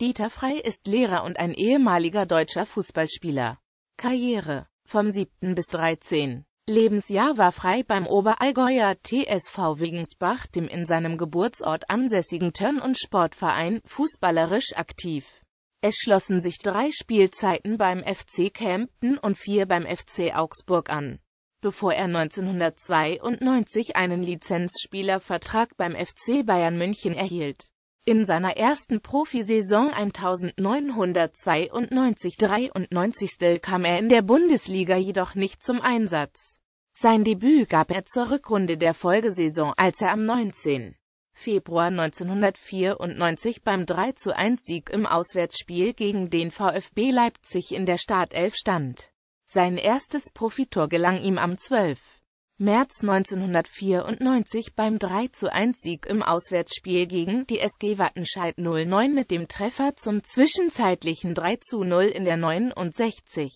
Dieter Frey ist Lehrer und ein ehemaliger deutscher Fußballspieler. Karriere Vom 7. bis 13. Lebensjahr war Frey beim Oberallgäuer TSV Wiggensbach, dem in seinem Geburtsort ansässigen Turn- und Sportverein, fußballerisch aktiv. Es schlossen sich drei Spielzeiten beim FC Kempten und vier beim FC Augsburg an. Bevor er 1992 einen Lizenzspielervertrag beim FC Bayern München erhielt in seiner ersten Profisaison 1992-93 kam er in der Bundesliga jedoch nicht zum Einsatz. Sein Debüt gab er zur Rückrunde der Folgesaison, als er am 19. Februar 1994 beim 3-1-Sieg im Auswärtsspiel gegen den VfB Leipzig in der Startelf stand. Sein erstes Profitor gelang ihm am 12. März 1994 beim 3-1-Sieg im Auswärtsspiel gegen die SG Wattenscheid 09 mit dem Treffer zum zwischenzeitlichen 3-0 in der 69.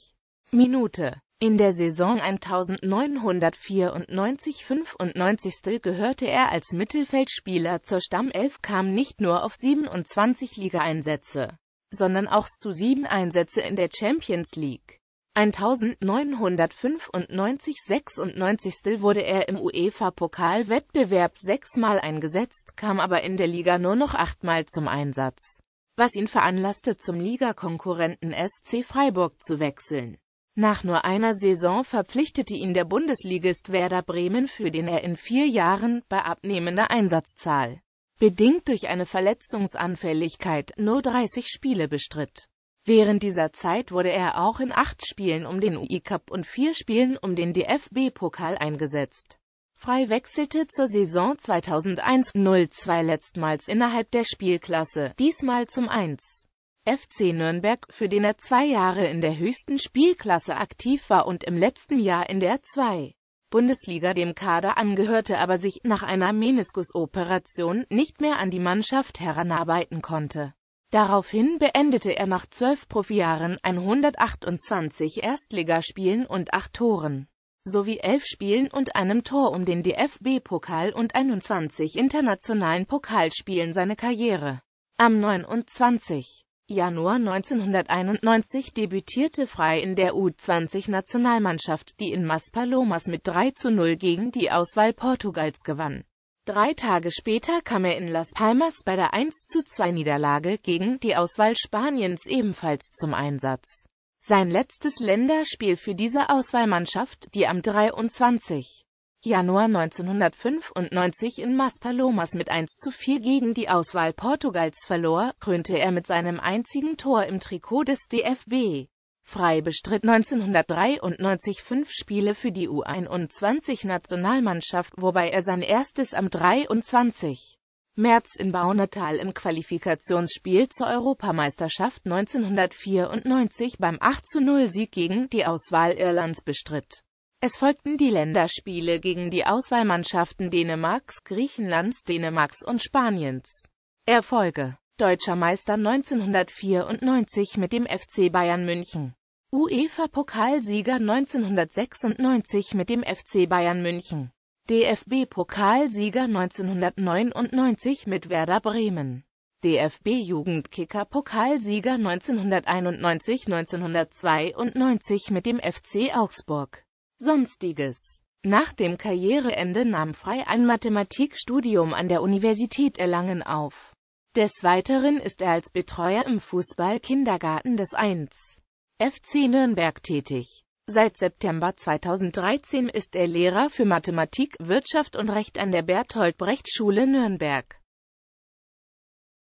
Minute. In der Saison 1994-95 gehörte er als Mittelfeldspieler zur Stammelf, kam nicht nur auf 27 Ligaeinsätze, sondern auch zu sieben Einsätze in der Champions League. 1995-96 wurde er im UEFA-Pokalwettbewerb sechsmal eingesetzt, kam aber in der Liga nur noch achtmal zum Einsatz, was ihn veranlasste zum Ligakonkurrenten SC Freiburg zu wechseln. Nach nur einer Saison verpflichtete ihn der Bundesligist Werder Bremen, für den er in vier Jahren, bei abnehmender Einsatzzahl, bedingt durch eine Verletzungsanfälligkeit, nur 30 Spiele bestritt. Während dieser Zeit wurde er auch in acht Spielen um den UI-Cup und vier Spielen um den DFB-Pokal eingesetzt. Frei wechselte zur Saison 2001-02 letztmals innerhalb der Spielklasse, diesmal zum 1. FC Nürnberg, für den er zwei Jahre in der höchsten Spielklasse aktiv war und im letzten Jahr in der 2. Bundesliga dem Kader angehörte, aber sich nach einer Meniskusoperation nicht mehr an die Mannschaft heranarbeiten konnte. Daraufhin beendete er nach zwölf Profijahren 128 Erstligaspielen und acht Toren sowie elf Spielen und einem Tor um den DFB-Pokal und 21 internationalen Pokalspielen seine Karriere. Am 29. Januar 1991 debütierte Frey in der U20-Nationalmannschaft, die in Maspalomas mit 3 zu 0 gegen die Auswahl Portugals gewann. Drei Tage später kam er in Las Palmas bei der 1 2 niederlage gegen die Auswahl Spaniens ebenfalls zum Einsatz. Sein letztes Länderspiel für diese Auswahlmannschaft, die am 23. Januar 1995 in Maspalomas mit 1 zu 4 gegen die Auswahl Portugals verlor, krönte er mit seinem einzigen Tor im Trikot des DFB. Frei bestritt 1993 fünf Spiele für die U21-Nationalmannschaft, wobei er sein erstes am 23. März in Baunatal im Qualifikationsspiel zur Europameisterschaft 1994 beim 8-0-Sieg gegen die Auswahl Irlands bestritt. Es folgten die Länderspiele gegen die Auswahlmannschaften Dänemarks, Griechenlands, Dänemarks und Spaniens. Erfolge Deutscher Meister 1994 mit dem FC Bayern München. UEFA-Pokalsieger 1996 mit dem FC Bayern München. DFB-Pokalsieger 1999 mit Werder Bremen. DFB-Jugendkicker-Pokalsieger 1991-1992 mit dem FC Augsburg. Sonstiges nach dem Karriereende nahm Frei ein Mathematikstudium an der Universität Erlangen auf. Des Weiteren ist er als Betreuer im Fußball-Kindergarten des 1. FC Nürnberg tätig. Seit September 2013 ist er Lehrer für Mathematik, Wirtschaft und Recht an der Bertolt-Brecht-Schule Nürnberg.